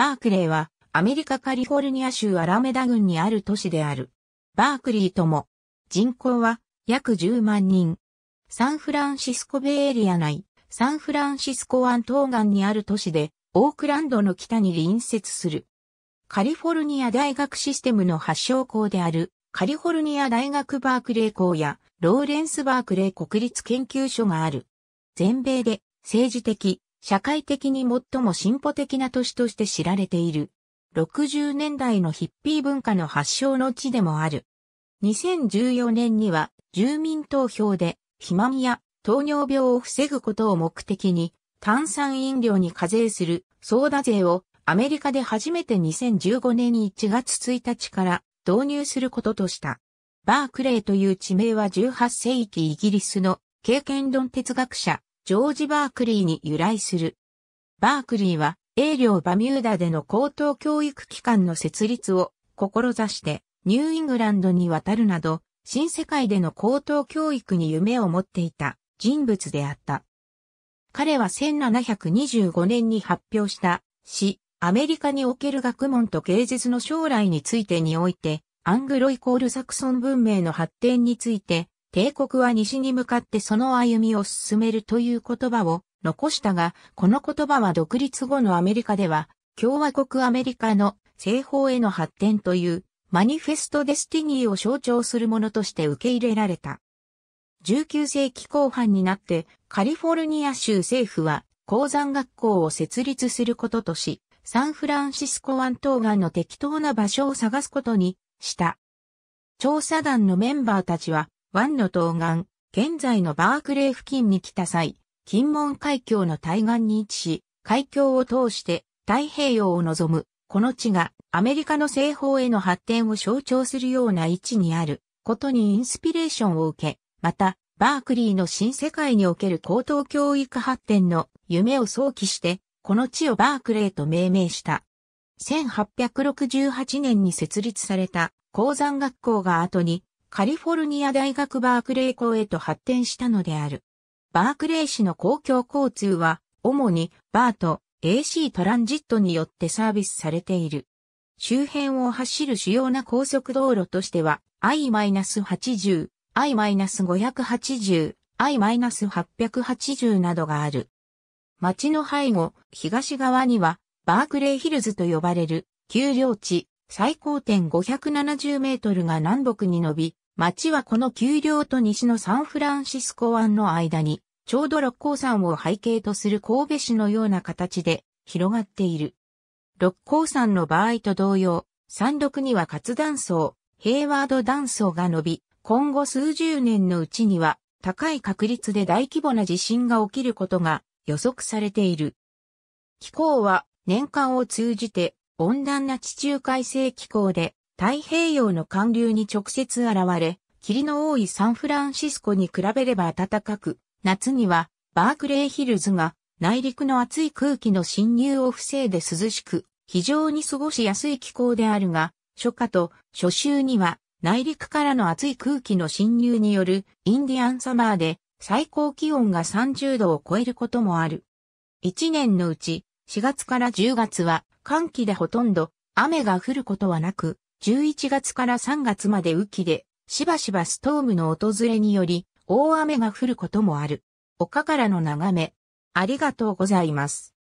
バークレーは、アメリカカリフォルニア州アラメダ郡にある都市である。バークリーとも、人口は約10万人。サンフランシスコベイエリア内、サンフランシスコ湾東岸にある都市で、オークランドの北に隣接する。カリフォルニア大学システムの発祥校である、カリフォルニア大学バークレー校や、ローレンスバークレー国立研究所がある。全米で、政治的、社会的に最も進歩的な都市として知られている。60年代のヒッピー文化の発祥の地でもある。2014年には住民投票で肥満や糖尿病を防ぐことを目的に炭酸飲料に課税するソーダ税をアメリカで初めて2015年1月1日から導入することとした。バークレーという地名は18世紀イギリスの経験論哲学者ジョージ・バークリーに由来する。バークリーは、英領バミューダでの高等教育機関の設立を志して、ニューイングランドに渡るなど、新世界での高等教育に夢を持っていた人物であった。彼は1725年に発表した詩、アメリカにおける学問と芸術の将来についてにおいて、アングロイコールサクソン文明の発展について、帝国は西に向かってその歩みを進めるという言葉を残したが、この言葉は独立後のアメリカでは、共和国アメリカの西方への発展というマニフェストデスティニーを象徴するものとして受け入れられた。19世紀後半になってカリフォルニア州政府は鉱山学校を設立することとし、サンフランシスコ湾東岸の適当な場所を探すことにした。調査団のメンバーたちは湾の東岸、現在のバークレー付近に来た際、金門海峡の対岸に位置し、海峡を通して太平洋を望む、この地がアメリカの西方への発展を象徴するような位置にあることにインスピレーションを受け、また、バークリーの新世界における高等教育発展の夢を想起して、この地をバークレーと命名した。1868年に設立された鉱山学校が後にカリフォルニア大学バークレー校へと発展したのである。バークレー市の公共交通は、主にバーと AC トランジットによってサービスされている。周辺を走る主要な高速道路としては、I-80、I-580、I-880 などがある。町の背後、東側には、バークレーヒルズと呼ばれる、丘陵地、最高点570メートルが南北に伸び、町はこの丘陵と西のサンフランシスコ湾の間に、ちょうど六甲山を背景とする神戸市のような形で広がっている。六甲山の場合と同様、山麓には活断層、ヘイワード断層が伸び、今後数十年のうちには高い確率で大規模な地震が起きることが予測されている。気候は年間を通じて温暖な地中海性気候で太平洋の寒流に直接現れ、霧の多いサンフランシスコに比べれば暖かく、夏にはバークレーヒルズが内陸の暑い空気の侵入を防いで涼しく、非常に過ごしやすい気候であるが、初夏と初秋には内陸からの暑い空気の侵入によるインディアンサマーで最高気温が30度を超えることもある。1年のうち4月から10月は寒気でほとんど雨が降ることはなく、11月から3月まで雨季で、しばしばストームの訪れにより、大雨が降ることもある。丘からの眺め。ありがとうございます。